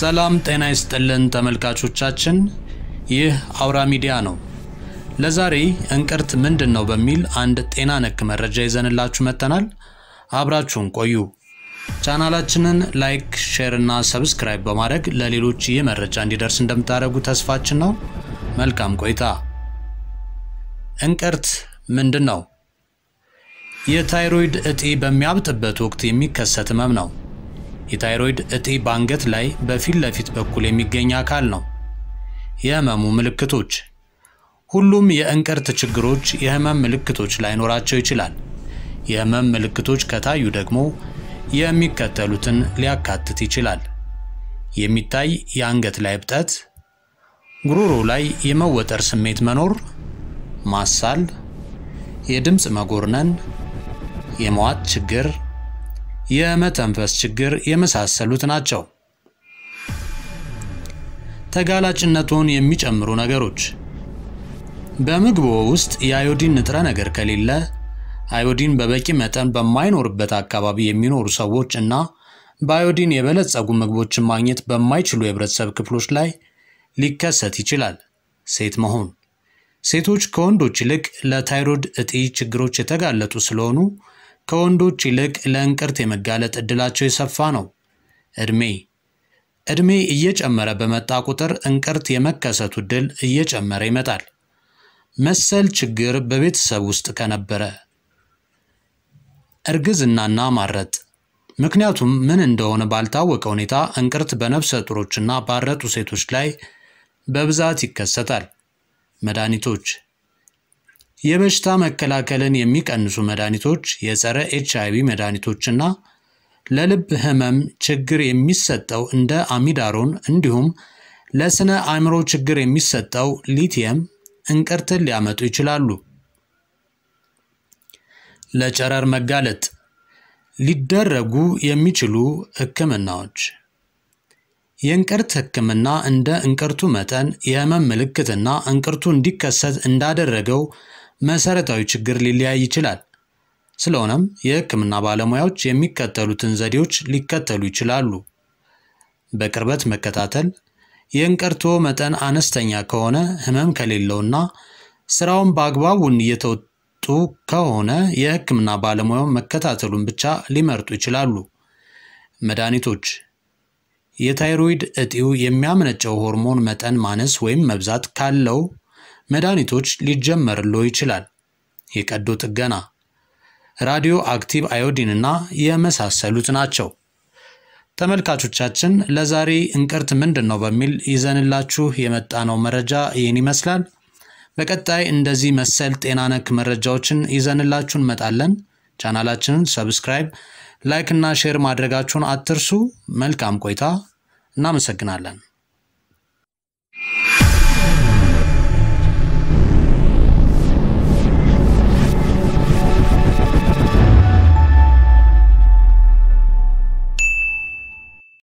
ሰላም ጤና ይስጥልን ተመልካቾቻችን፣ ይህ አውራ ሚዲያ ነው። ለዛሬ እንቅርት ምንድን ነው በሚል አንድ ጤና ነክ መረጃ ይዘንላችሁ መጥተናል። አብራችሁን ቆዩ። ቻናላችንን ላይክ፣ ሼር እና ሰብስክራይብ በማድረግ ለሌሎች ይህ መረጃ እንዲደርስ እንደምታደርጉ ተስፋችን ነው። መልካም ቆይታ። እንቅርት ምንድን ነው? የታይሮይድ እጢ በሚያብጥበት ወቅት የሚከሰት ህመም ነው። የታይሮይድ እጢ በአንገት ላይ በፊት ለፊት በኩል የሚገኝ አካል ነው። የህመሙ ምልክቶች ሁሉም የእንቅርት ችግሮች የህመም ምልክቶች ላይኖራቸው ይችላል። የህመም ምልክቶች ከታዩ ደግሞ የሚከተሉትን ሊያካትት ይችላል። የሚታይ የአንገት ላይ እብጠት፣ ጉሮሮ ላይ የመወጠር ስሜት መኖር፣ ማሳል፣ የድምፅ መጎርነን፣ የመዋጥ ችግር፣ የመተንፈስ ችግር የመሳሰሉት ናቸው። ተጋላጭነቱን የሚጨምሩ ነገሮች በምግቦ ውስጥ የአዮዲን ንጥረ ነገር ከሌለ አዮዲን በበቂ መጠን በማይኖርበት አካባቢ የሚኖሩ ሰዎች እና በአዮዲን የበለጸጉ ምግቦችን ማግኘት በማይችሉ የህብረተሰብ ክፍሎች ላይ ሊከሰት ይችላል። ሴት መሆን ሴቶች ከወንዶች ይልቅ ለታይሮድ እጢ ችግሮች የተጋለጡ ስለሆኑ ከወንዶች ይልቅ ለእንቅርት የመጋለጥ እድላቸው የሰፋ ነው። እድሜ እድሜ እየጨመረ በመጣ ቁጥር እንቅርት የመከሰቱ እድል እየጨመረ ይመጣል። መሰል ችግር በቤተሰብ ውስጥ ከነበረ እርግዝናና ማረጥ ምክንያቱም ምን እንደሆነ ባልታወቀ ሁኔታ እንቅርት በነፍሰ ጡሮችና ባረጡ ሴቶች ላይ በብዛት ይከሰታል። መድኃኒቶች የበሽታ መከላከልን የሚቀንሱ መድኃኒቶች፣ የጸረ ኤች አይቪ መድኃኒቶችና ለልብ ህመም ችግር የሚሰጠው እንደ አሚዳሮን እንዲሁም ለስነ አእምሮ ችግር የሚሰጠው ሊቲየም እንቅርትን ሊያመጡ ይችላሉ። ለጨረር መጋለጥ ሊደረጉ የሚችሉ ህክምናዎች የእንቅርት ህክምና እንደ እንቅርቱ መጠን የህመም ምልክትና እንቅርቱ እንዲከሰት እንዳደረገው መሰረታዊ ችግር ሊለያይ ይችላል። ስለሆነም የህክምና ባለሙያዎች የሚከተሉትን ዘዴዎች ሊከተሉ ይችላሉ። በቅርበት መከታተል፣ የእንቅርቶ መጠን አነስተኛ ከሆነ ህመም ከሌለውና ስራውን በአግባቡን እየተወጡ ከሆነ የህክምና ባለሙያው መከታተሉን ብቻ ሊመርጡ ይችላሉ። መድኃኒቶች፣ የታይሮይድ እጢው የሚያመነጨው ሆርሞን መጠን ማነስ ወይም መብዛት ካለው መድኃኒቶች ሊጀመርሎ ይችላል። የቀዶ ጥገና፣ ራዲዮ አክቲቭ አዮዲንና የመሳሰሉት ናቸው። ተመልካቾቻችን ለዛሬ እንቅርት ምንድን ነው በሚል ይዘንላችሁ የመጣነው መረጃ ይህን ይመስላል። በቀጣይ እንደዚህ መሰል ጤና ነክ መረጃዎችን ይዘንላችሁ እንመጣለን። ቻናላችንን ሰብስክራይብ፣ ላይክ እና ሼር ማድረጋችሁን አትርሱ። መልካም ቆይታ። እናመሰግናለን።